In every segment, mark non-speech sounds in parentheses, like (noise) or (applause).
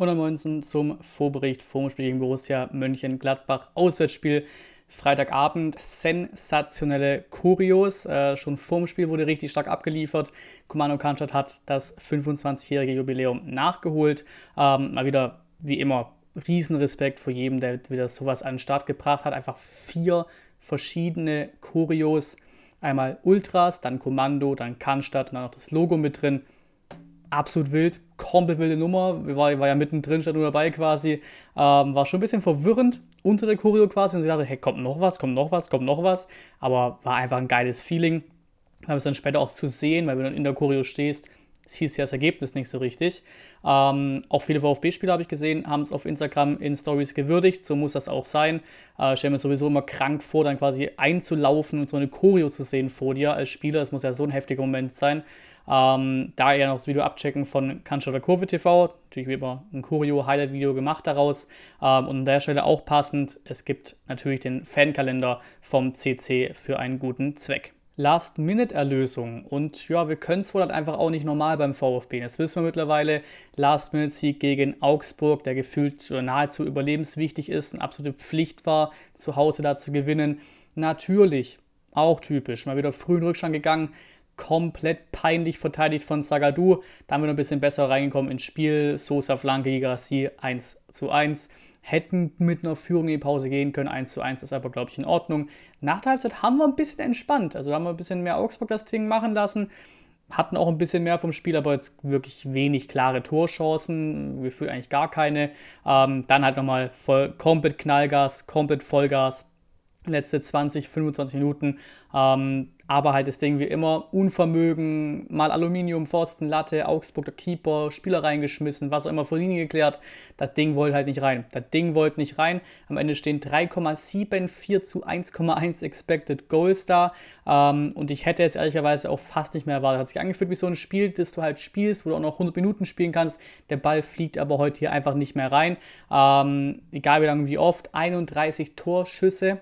oder 19 zum Vorbericht vorm Spiel gegen Borussia Mönchengladbach. Auswärtsspiel Freitagabend. Sensationelle Kurios. Äh, schon vorm Spiel wurde richtig stark abgeliefert. Kommando Kanstadt hat das 25-jährige Jubiläum nachgeholt. Ähm, mal wieder, wie immer, Riesenrespekt vor jedem, der wieder sowas an den Start gebracht hat. Einfach vier verschiedene Kurios. Einmal Ultras, dann Kommando, dann Kanstadt und dann noch das Logo mit drin absolut wild, komplett wilde Nummer. War, war ja mittendrin, stand nur dabei quasi. Ähm, war schon ein bisschen verwirrend unter der Choreo quasi und sie dachte, hey, kommt noch was, kommt noch was, kommt noch was. Aber war einfach ein geiles Feeling. Haben es dann später auch zu sehen, weil wenn du in der Choreo stehst, hieß ja das Ergebnis nicht so richtig. Ähm, auch viele VfB-Spieler habe ich gesehen, haben es auf Instagram in Stories gewürdigt. So muss das auch sein. Äh, stell mir sowieso immer krank vor, dann quasi einzulaufen und so eine Choreo zu sehen vor dir als Spieler. Das muss ja so ein heftiger Moment sein. Ähm, da ihr noch das Video abchecken von Kanschada Kurve TV. Natürlich wie immer ein Kurio-Highlight-Video gemacht daraus. Ähm, und an der Stelle auch passend, es gibt natürlich den Fankalender vom CC für einen guten Zweck. Last-Minute-Erlösung. Und ja, wir können es wohl halt einfach auch nicht normal beim VfB. Das wissen wir mittlerweile. Last-Minute-Sieg gegen Augsburg, der gefühlt oder nahezu überlebenswichtig ist, eine absolute Pflicht war, zu Hause da zu gewinnen. Natürlich, auch typisch, mal wieder früh in Rückstand gegangen, komplett peinlich verteidigt von Sagadu. Da haben wir noch ein bisschen besser reingekommen ins Spiel. Sosa Flanke, Gerassi 1 zu 1. Hätten mit einer Führung in die Pause gehen können. 1 zu 1 ist aber, glaube ich, in Ordnung. Nach der Halbzeit haben wir ein bisschen entspannt. Also da haben wir ein bisschen mehr Augsburg das Ding machen lassen. Hatten auch ein bisschen mehr vom Spiel, aber jetzt wirklich wenig klare Torchancen. Gefühlt eigentlich gar keine. Ähm, dann halt nochmal voll, komplett Knallgas, komplett Vollgas. Letzte 20, 25 Minuten. Ähm, aber halt das Ding wie immer, Unvermögen, mal Aluminium, Forsten, Latte, Augsburg, der Keeper, Spieler reingeschmissen, was auch immer vor Linie geklärt. Das Ding wollte halt nicht rein. Das Ding wollte nicht rein. Am Ende stehen 3,74 zu 1,1 Expected Goals da. Ähm, und ich hätte jetzt ehrlicherweise auch fast nicht mehr erwartet. Hat sich angefühlt wie so ein Spiel, das du halt spielst, wo du auch noch 100 Minuten spielen kannst. Der Ball fliegt aber heute hier einfach nicht mehr rein. Ähm, egal wie lange, wie oft. 31 Torschüsse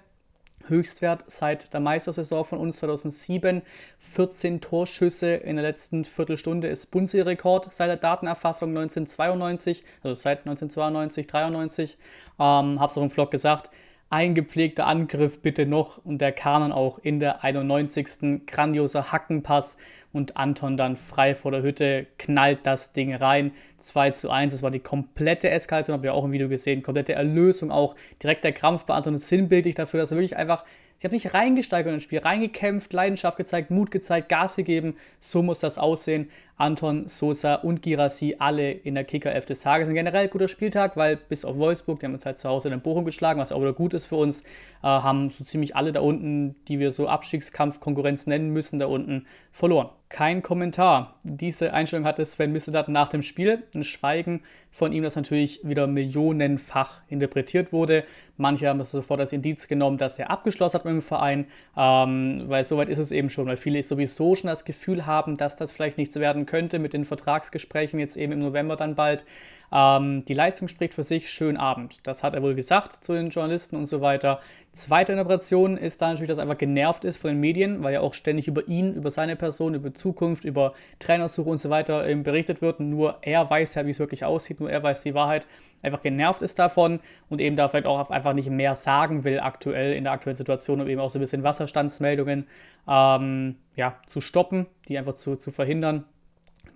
Höchstwert seit der Meistersaison von uns 2007. 14 Torschüsse in der letzten Viertelstunde ist Bundesliga-Rekord seit der Datenerfassung 1992, also seit 1992, 1993. Ähm, Habe es auch im Vlog gesagt eingepflegter Angriff bitte noch und der kam dann auch in der 91. grandioser Hackenpass und Anton dann frei vor der Hütte, knallt das Ding rein. 2 zu 1, das war die komplette Eskalation, haben wir auch im Video gesehen, komplette Erlösung auch. Direkt der Krampf bei Anton ist sinnbildlich dafür, dass er wirklich einfach Sie haben sich reingesteigert ins Spiel, reingekämpft, Leidenschaft gezeigt, Mut gezeigt, Gas gegeben. So muss das aussehen. Anton, Sosa und Girassi alle in der Kicker Kickerelf des Tages. Ein generell guter Spieltag, weil bis auf Wolfsburg, die haben uns halt zu Hause in den Bochum geschlagen, was auch wieder gut ist für uns, äh, haben so ziemlich alle da unten, die wir so Abstiegskampf-Konkurrenz nennen müssen, da unten verloren. Kein Kommentar. Diese Einstellung hatte Sven Misseldat nach dem Spiel. Ein Schweigen von ihm, das natürlich wieder millionenfach interpretiert wurde. Manche haben das sofort als Indiz genommen, dass er abgeschlossen hat mit dem Verein, ähm, weil soweit ist es eben schon, weil viele sowieso schon das Gefühl haben, dass das vielleicht nichts werden könnte mit den Vertragsgesprächen jetzt eben im November dann bald. Ähm, die Leistung spricht für sich, schönen Abend. Das hat er wohl gesagt zu den Journalisten und so weiter. Zweite Interpretation ist da natürlich, dass er einfach genervt ist von den Medien, weil ja auch ständig über ihn, über seine Person, über Zukunft, über Trainersuche und so weiter ähm, berichtet wird. Nur er weiß ja, wie es wirklich aussieht, nur er weiß die Wahrheit. Einfach genervt ist davon und eben da vielleicht auch einfach nicht mehr sagen will aktuell in der aktuellen Situation, um eben auch so ein bisschen Wasserstandsmeldungen ähm, ja, zu stoppen, die einfach zu, zu verhindern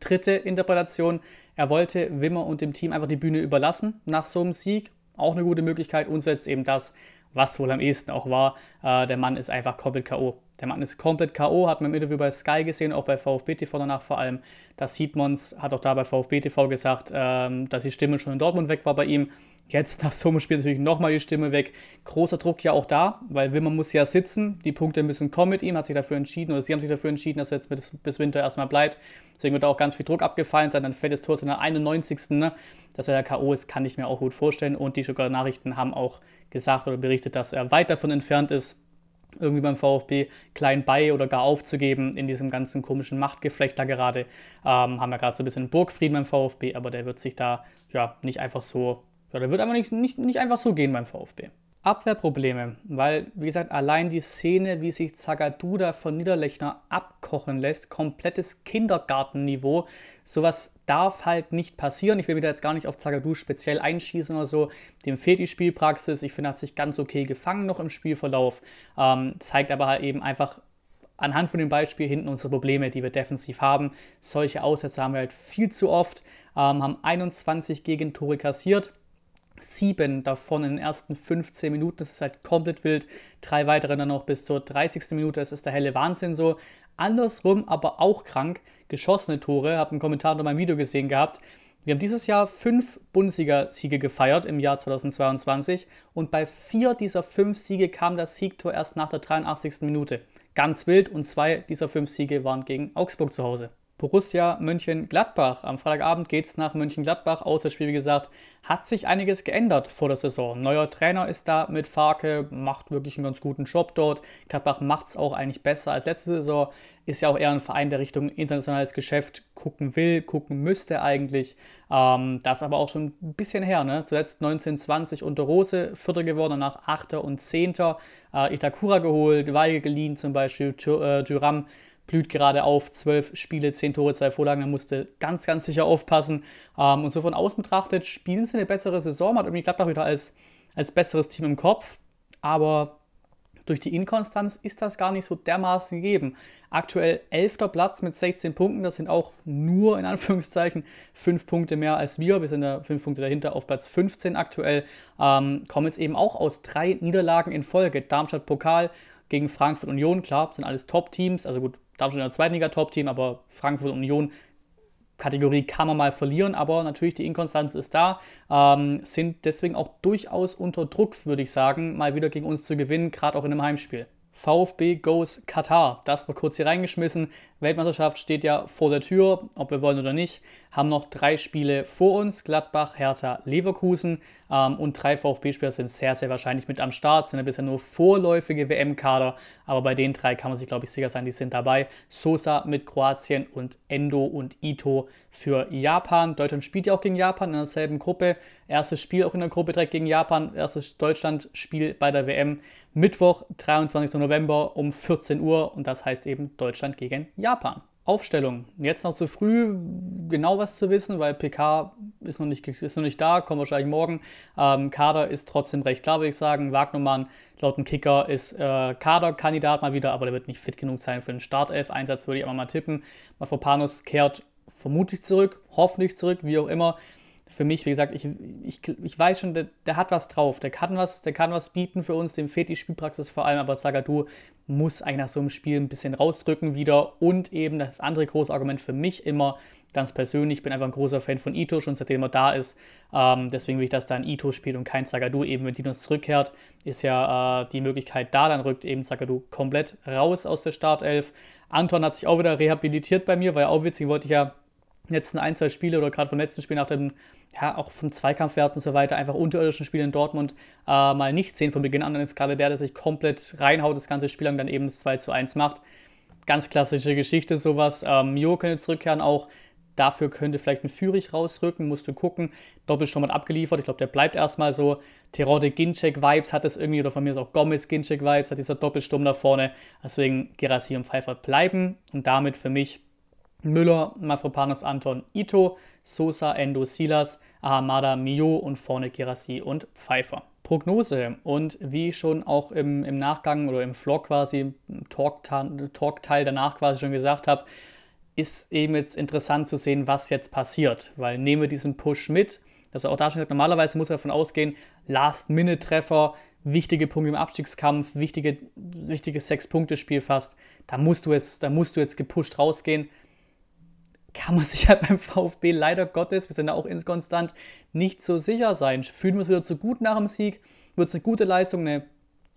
dritte Interpretation, er wollte Wimmer und dem Team einfach die Bühne überlassen nach so einem Sieg. Auch eine gute Möglichkeit und setzt eben das, was wohl am ehesten auch war. Äh, der Mann ist einfach komplett K.O. Der Mann ist komplett K.O., hat man im Interview bei Sky gesehen, auch bei VfB TV danach vor allem. Das sieht man's, hat auch da bei VfB TV gesagt, ähm, dass die Stimme schon in Dortmund weg war bei ihm. Jetzt nach so einem Spiel natürlich nochmal die Stimme weg. Großer Druck ja auch da, weil Wimmer muss ja sitzen. Die Punkte müssen kommen mit ihm, hat sich dafür entschieden oder sie haben sich dafür entschieden, dass er jetzt bis, bis Winter erstmal bleibt. Deswegen wird da auch ganz viel Druck abgefallen sein. Dann fällt das Tor in der 91. Ne? Dass er da K.O. ist, kann ich mir auch gut vorstellen. Und die Stuttgarter Nachrichten haben auch gesagt oder berichtet, dass er weit davon entfernt ist, irgendwie beim VfB klein bei oder gar aufzugeben in diesem ganzen komischen Machtgeflecht da gerade. Ähm, haben wir gerade so ein bisschen Burgfrieden beim VfB, aber der wird sich da ja nicht einfach so, ja, der wird einfach nicht, nicht, nicht einfach so gehen beim VfB. Abwehrprobleme, weil, wie gesagt, allein die Szene, wie sich Zagaduda von Niederlechner abkochen lässt, komplettes Kindergartenniveau, sowas darf halt nicht passieren. Ich will mich da jetzt gar nicht auf Zagadu speziell einschießen oder so. Dem fehlt die Spielpraxis. Ich finde, er hat sich ganz okay gefangen noch im Spielverlauf. Ähm, zeigt aber halt eben einfach anhand von dem Beispiel hinten unsere Probleme, die wir defensiv haben. Solche Aussätze haben wir halt viel zu oft, ähm, haben 21 Gegentore kassiert sieben davon in den ersten 15 Minuten. Das ist halt komplett wild. Drei weitere dann noch bis zur 30. Minute. Das ist der helle Wahnsinn so. Andersrum aber auch krank. Geschossene Tore. Habe einen Kommentar unter meinem Video gesehen gehabt. Wir haben dieses Jahr fünf Bundesliga-Siege gefeiert im Jahr 2022 und bei vier dieser fünf Siege kam das Siegtor erst nach der 83. Minute. Ganz wild und zwei dieser fünf Siege waren gegen Augsburg zu Hause. Borussia Mönchengladbach. Am Freitagabend geht es nach Mönchengladbach. Aus das Spiel, wie gesagt, hat sich einiges geändert vor der Saison. Neuer Trainer ist da mit Farke, macht wirklich einen ganz guten Job dort. Gladbach macht es auch eigentlich besser als letzte Saison. Ist ja auch eher ein Verein, der Richtung internationales Geschäft gucken will, gucken müsste eigentlich. Ähm, das aber auch schon ein bisschen her. Ne? Zuletzt 1920 unter Rose, Vierter geworden, danach Achter und Zehnter. Äh, Itakura geholt, Weige geliehen zum Beispiel, Tür, äh, Düram blüht gerade auf. Zwölf Spiele, zehn Tore, zwei Vorlagen. Da musste ganz, ganz sicher aufpassen. Ähm, und so von außen betrachtet, spielen sie eine bessere Saison. Man hat irgendwie Gladbach wieder als, als besseres Team im Kopf. Aber durch die Inkonstanz ist das gar nicht so dermaßen gegeben. Aktuell 11. Platz mit 16 Punkten. Das sind auch nur in Anführungszeichen 5 Punkte mehr als wir. Wir sind da 5 Punkte dahinter auf Platz 15 aktuell. Ähm, kommen jetzt eben auch aus drei Niederlagen in Folge. Darmstadt Pokal gegen Frankfurt Union, klar, sind alles Top-Teams. Also gut, Darmstadt in der zweiten Liga Top-Team, aber Frankfurt Union Kategorie kann man mal verlieren, aber natürlich die Inkonstanz ist da, ähm, sind deswegen auch durchaus unter Druck, würde ich sagen, mal wieder gegen uns zu gewinnen, gerade auch in einem Heimspiel. VfB goes Katar. Das noch kurz hier reingeschmissen. Weltmeisterschaft steht ja vor der Tür, ob wir wollen oder nicht. Haben noch drei Spiele vor uns: Gladbach, Hertha, Leverkusen. Ähm, und drei VfB-Spieler sind sehr, sehr wahrscheinlich mit am Start. Sind ja bisher nur vorläufige WM-Kader. Aber bei den drei kann man sich, glaube ich, sicher sein, die sind dabei. Sosa mit Kroatien und Endo und Ito für Japan. Deutschland spielt ja auch gegen Japan in derselben Gruppe. Erstes Spiel auch in der Gruppe direkt gegen Japan. Erstes Deutschland-Spiel bei der WM. Mittwoch, 23. November um 14 Uhr und das heißt eben Deutschland gegen Japan. Aufstellung. Jetzt noch zu früh, genau was zu wissen, weil PK ist noch nicht, ist noch nicht da, kommt wahrscheinlich morgen. Ähm, Kader ist trotzdem recht klar, würde ich sagen. Wagnermann laut dem Kicker ist äh, Kaderkandidat mal wieder, aber der wird nicht fit genug sein für den Startelf-Einsatz, würde ich aber mal tippen. Mafropanus kehrt vermutlich zurück, hoffentlich zurück, wie auch immer für mich, wie gesagt, ich, ich, ich weiß schon, der, der, hat was drauf, der kann was, der kann was bieten für uns, dem fehlt die Spielpraxis vor allem, aber Zagadou muss eigentlich nach so einem Spiel ein bisschen rausrücken wieder und eben das andere große Argument für mich immer, ganz persönlich, ich bin einfach ein großer Fan von Ito, schon seitdem er da ist, ähm, deswegen will ich, dass da ein Ito spielt und kein Zagadou, eben wenn Dinos zurückkehrt, ist ja äh, die Möglichkeit da, dann rückt eben Zagadou komplett raus aus der Startelf, Anton hat sich auch wieder rehabilitiert bei mir, weil auch witzig, wollte ich ja letzten ein, zwei Spiele oder gerade vom letzten Spiel nach dem, ja, auch vom Zweikampfwert und so weiter, einfach unterirdischen Spiel in Dortmund äh, mal nicht sehen von Beginn an. Dann ist gerade der, der sich komplett reinhaut, das ganze Spiel lang dann eben das 2 zu 1 macht. Ganz klassische Geschichte, sowas. Ähm, jo könnte zurückkehren auch. Dafür könnte vielleicht ein Führig rausrücken, musst du gucken. Doppel schon mal abgeliefert. Ich glaube, der bleibt erstmal so. Terodde Ginchek vibes hat das irgendwie, oder von mir ist auch Gomez Ginchek vibes hat dieser Doppelsturm da vorne. Deswegen Gerassi und Pfeiffer bleiben und damit für mich Müller, Mafropanos Anton Ito, Sosa Endo Silas, Ahamada Mio und vorne Kirassi und Pfeiffer. Prognose und wie schon auch im, im Nachgang oder im Vlog quasi, im Talk-Teil Talk danach quasi schon gesagt habe, ist eben jetzt interessant zu sehen, was jetzt passiert, weil nehmen wir diesen Push mit. Also auch da schon gesagt, normalerweise muss man davon ausgehen, Last-Minute-Treffer, wichtige Punkte im Abstiegskampf, wichtige, wichtiges Sechs-Punkte-Spiel fast, da musst, du jetzt, da musst du jetzt gepusht rausgehen kann man sich (laughs) halt beim VfB leider Gottes, wir sind da auch inskonstant, nicht so sicher sein. Fühlen wir uns wieder zu gut nach dem Sieg? Wird es eine gute Leistung, eine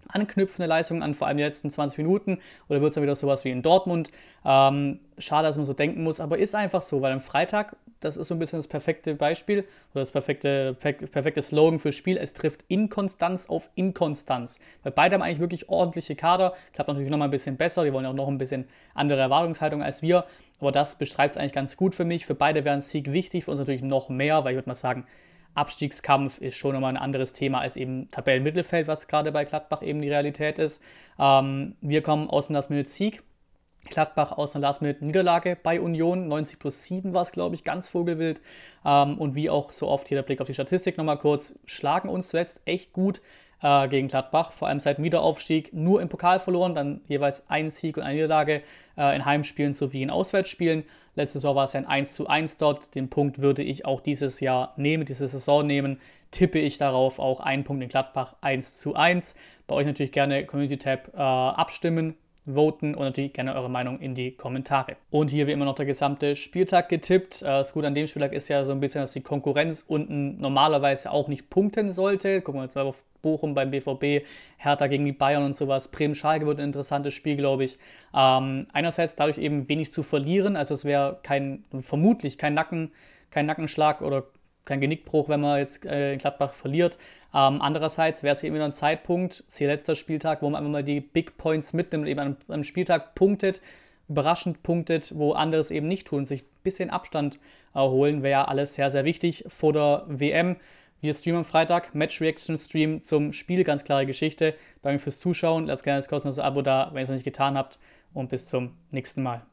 anknüpfende Leistung an vor allem die letzten 20 Minuten oder wird es dann wieder sowas wie in Dortmund? Ähm, schade, dass man so denken muss, aber ist einfach so, weil am Freitag das ist so ein bisschen das perfekte Beispiel oder das perfekte, perfekte Slogan fürs Spiel. Es trifft Inkonstanz auf Inkonstanz. Weil beide haben eigentlich wirklich ordentliche Kader. Klappt natürlich nochmal ein bisschen besser. Die wollen auch noch ein bisschen andere Erwartungshaltung als wir. Aber das beschreibt es eigentlich ganz gut für mich. Für beide wäre ein Sieg wichtig. Für uns natürlich noch mehr, weil ich würde mal sagen, Abstiegskampf ist schon nochmal ein anderes Thema als eben Tabellenmittelfeld, was gerade bei Gladbach eben die Realität ist. Ähm, wir kommen aus dem last sieg Gladbach aus einer Last-Minute-Niederlage bei Union. 90 plus 7 war es, glaube ich, ganz vogelwild. Ähm, und wie auch so oft hier der Blick auf die Statistik nochmal kurz, schlagen uns zuletzt echt gut äh, gegen Gladbach, vor allem seit Wiederaufstieg, nur im Pokal verloren, dann jeweils ein Sieg und eine Niederlage äh, in Heimspielen sowie in Auswärtsspielen. Letztes Jahr war es ein 1 zu 1 dort, den Punkt würde ich auch dieses Jahr nehmen, diese Saison nehmen, tippe ich darauf auch einen Punkt in Gladbach 1 zu 1. Bei euch natürlich gerne Community Tab äh, abstimmen, voten und natürlich gerne eure Meinung in die Kommentare. Und hier wie immer noch der gesamte Spieltag getippt. Äh, das Gute an dem Spieltag ist ja so ein bisschen, dass die Konkurrenz unten normalerweise auch nicht punkten sollte. Gucken wir uns mal auf Bochum beim BVB, Hertha gegen die Bayern und sowas. Bremen-Schalke wird ein interessantes Spiel, glaube ich. Ähm, einerseits dadurch eben wenig zu verlieren, also es wäre kein, vermutlich kein Nacken, kein Nackenschlag oder kein Genickbruch, wenn man jetzt äh, Gladbach verliert. Ähm, andererseits wäre es eben wieder ein Zeitpunkt, das ist hier letzter Spieltag, wo man einfach mal die Big Points mitnimmt, eben an einem Spieltag punktet, überraschend punktet, wo andere es eben nicht tun. Sich ein bisschen Abstand erholen wäre alles sehr, sehr wichtig vor der WM. Wir streamen am Freitag, Match Reaction Stream zum Spiel, ganz klare Geschichte. Danke fürs Zuschauen, lasst gerne das kostenlose Abo da, wenn ihr es noch nicht getan habt und bis zum nächsten Mal.